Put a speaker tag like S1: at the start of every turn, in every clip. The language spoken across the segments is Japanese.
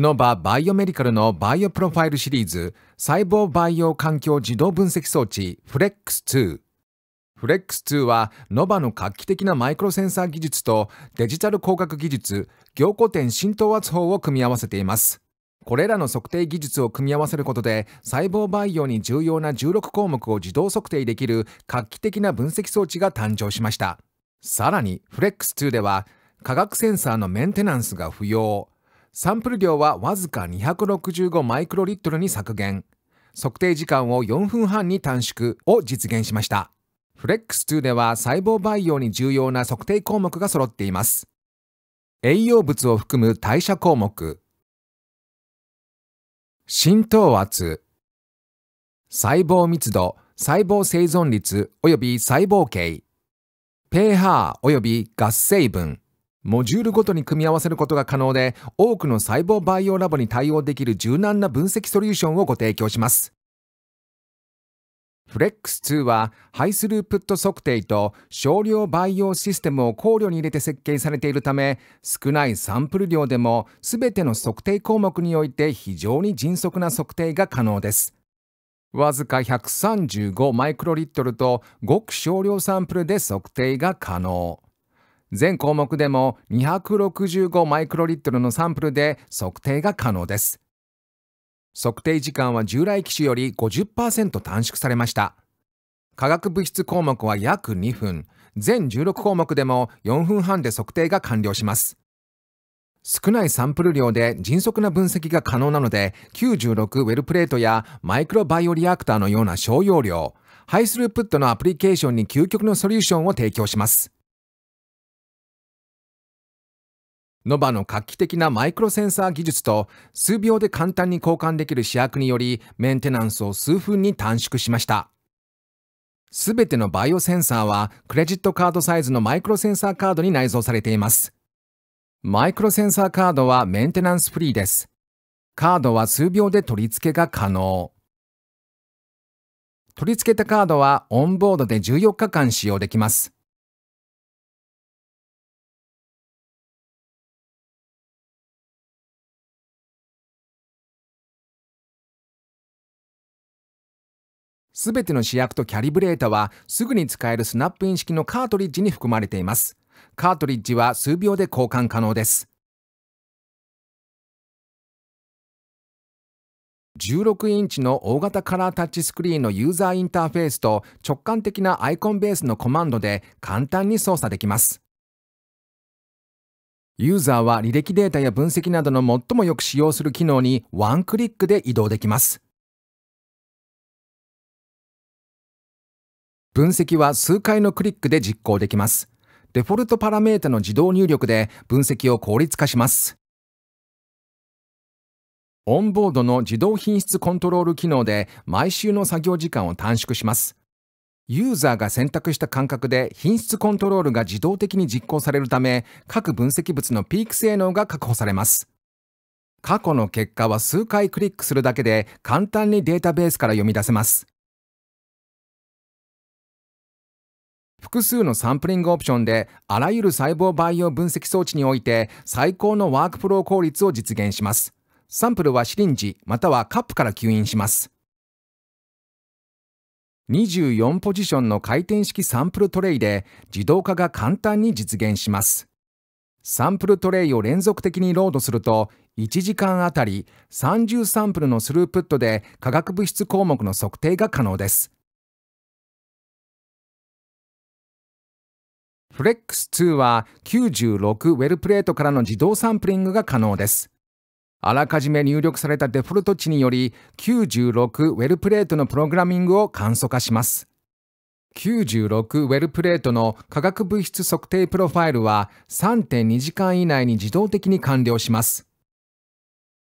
S1: ノババイオメディカルのバイオプロファイルシリーズ細胞培養環境自動分析装置フレックス2フレックス2はノバの画期的なマイクロセンサー技術とデジタル工学技術凝固点浸透圧法を組み合わせていますこれらの測定技術を組み合わせることで細胞培養に重要な16項目を自動測定できる画期的な分析装置が誕生しましたさらにフレックス2では化学センサーのメンテナンスが不要サンプル量はわずか265マイクロリットルに削減測定時間を4分半に短縮を実現しましたフレックス2では細胞培養に重要な測定項目が揃っています栄養物を含む代謝項目浸透圧細胞密度細胞生存率及び細胞系 pH 及びガス成分モジュールごとに組み合わせることが可能で、多くの細胞培養ラボに対応できる柔軟な分析ソリューションをご提供します。フレックス2は、ハイスループット測定と少量培養システムを考慮に入れて設計されているため、少ないサンプル量でも全ての測定項目において非常に迅速な測定が可能です。わずか135マイクロリットルとごく少量サンプルで測定が可能。全項目でも265マイクロリットルのサンプルで測定が可能です。測定時間は従来機種より50%短縮されました。化学物質項目は約2分、全16項目でも4分半で測定が完了します。少ないサンプル量で迅速な分析が可能なので、96ウェルプレートやマイクロバイオリアクターのような小容量、ハイスループットのアプリケーションに究極のソリューションを提供します。ノバの画期的なマイクロセンサー技術と数秒で簡単に交換できる試薬によりメンテナンスを数分に短縮しました。すべてのバイオセンサーはクレジットカードサイズのマイクロセンサーカードに内蔵されています。マイクロセンサーカードはメンテナンスフリーです。カードは数秒で取り付けが可能。取り付けたカードはオンボードで14日間使用できます。すべての試薬とキャリブレータはすぐに使えるスナップイン式のカートリッジに含まれています。カートリッジは数秒で交換可能です。16インチの大型カラータッチスクリーンのユーザーインターフェースと直感的なアイコンベースのコマンドで簡単に操作できます。ユーザーは履歴データや分析などの最もよく使用する機能にワンクリックで移動できます。分析は数回のクリックで実行できます。デフォルトパラメータの自動入力で分析を効率化します。オンボードの自動品質コントロール機能で毎週の作業時間を短縮します。ユーザーが選択した間隔で品質コントロールが自動的に実行されるため、各分析物のピーク性能が確保されます。過去の結果は数回クリックするだけで簡単にデータベースから読み出せます。複数のサンプリングオプションであらゆる細胞培養分析装置において最高のワークフロー効率を実現します。サンプルはシリンジまたはカップから吸引します。24ポジションの回転式サンプルトレイで自動化が簡単に実現します。サンプルトレイを連続的にロードすると1時間あたり30サンプルのスループットで化学物質項目の測定が可能です。フレックス2は96ウェルプレートからの自動サンプリングが可能です。あらかじめ入力されたデフォルト値により96ウェルプレートのプログラミングを簡素化します。96ウェルプレートの化学物質測定プロファイルは3.2時間以内に自動的に完了します。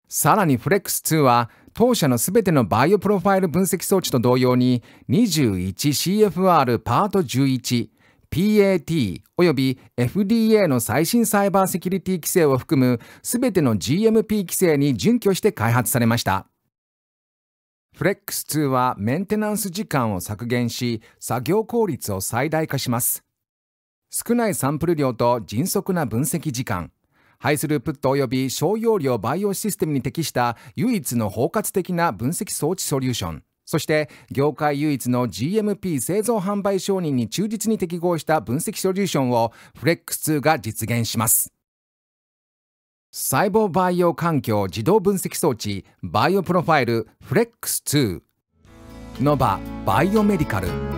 S1: さらにフレックス2は当社のすべてのバイオプロファイル分析装置と同様に 21CFR パート11 PAT および FDA の最新サイバーセキュリティ規制を含む全ての GMP 規制に準拠して開発されました。Flex2 はメンテナンス時間を削減し、作業効率を最大化します。少ないサンプル量と迅速な分析時間、ハイスループットおよび商用量培養システムに適した唯一の包括的な分析装置ソリューション。そして業界唯一の GMP 製造販売承認に忠実に適合した分析ソリューションをフレックス2が実現します細胞培養環境自動分析装置バイオプロファイルフレックス2ノババイオメディカル